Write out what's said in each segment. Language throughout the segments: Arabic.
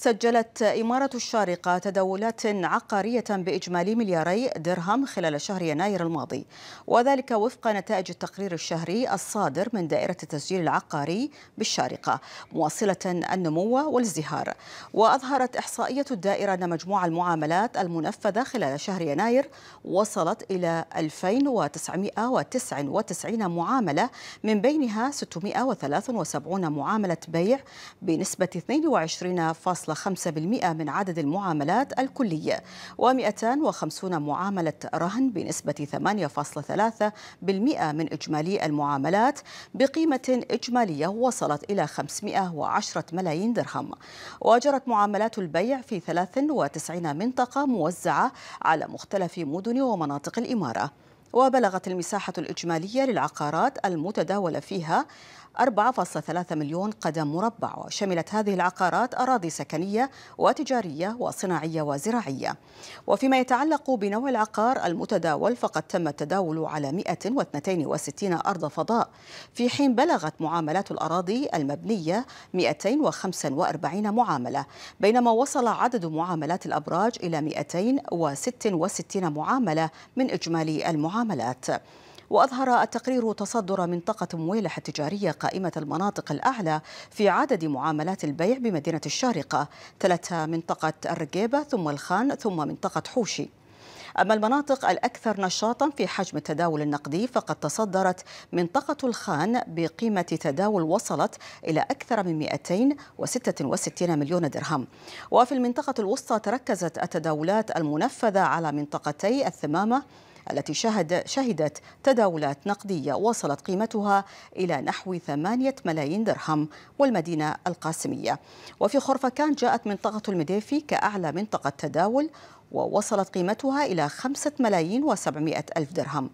سجلت إمارة الشارقة تداولات عقارية بإجمالي ملياري درهم خلال شهر يناير الماضي وذلك وفق نتائج التقرير الشهري الصادر من دائرة التسجيل العقاري بالشارقة مواصلة النمو والازدهار وأظهرت إحصائية الدائرة أن مجموع المعاملات المنفذة خلال شهر يناير وصلت إلى 2999 معاملة من بينها 673 معاملة بيع بنسبة 22. 0.5% من عدد المعاملات الكلية و250 معاملة رهن بنسبة 8.3% من إجمالي المعاملات بقيمة إجمالية وصلت إلى 510 ملايين درهم وجرت معاملات البيع في 93 منطقة موزعة على مختلف مدن ومناطق الإمارة وبلغت المساحة الإجمالية للعقارات المتداولة فيها 4.3 مليون قدم مربع وشملت هذه العقارات أراضي سكنية وتجارية وصناعية وزراعية وفيما يتعلق بنوع العقار المتداول فقد تم التداول على 162 أرض فضاء في حين بلغت معاملات الأراضي المبنية 245 معاملة بينما وصل عدد معاملات الأبراج إلى 266 معاملة من إجمالي المعاملات وأظهر التقرير تصدر منطقة مويلح التجارية قائمة المناطق الأعلى في عدد معاملات البيع بمدينة الشارقة تلتها منطقة الرقيبة ثم الخان ثم منطقة حوشي أما المناطق الأكثر نشاطا في حجم التداول النقدي فقد تصدرت منطقة الخان بقيمة تداول وصلت إلى أكثر من 266 مليون درهم وفي المنطقة الوسطى تركزت التداولات المنفذة على منطقتي الثمامة التي شهد شهدت تداولات نقدية وصلت قيمتها إلى نحو 8 ملايين درهم والمدينة القاسمية وفي خرفكان جاءت منطقة المديفي كأعلى منطقة تداول ووصلت قيمتها إلى 5 ملايين و ألف درهم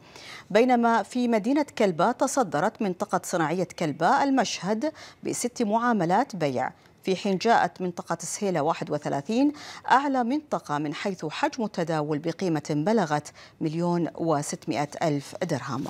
بينما في مدينة كلباء تصدرت منطقة صناعية كلباء المشهد بست معاملات بيع في حين جاءت منطقة سهيلة 31 أعلى منطقة من حيث حجم التداول بقيمة بلغت مليون وستمائة ألف درهم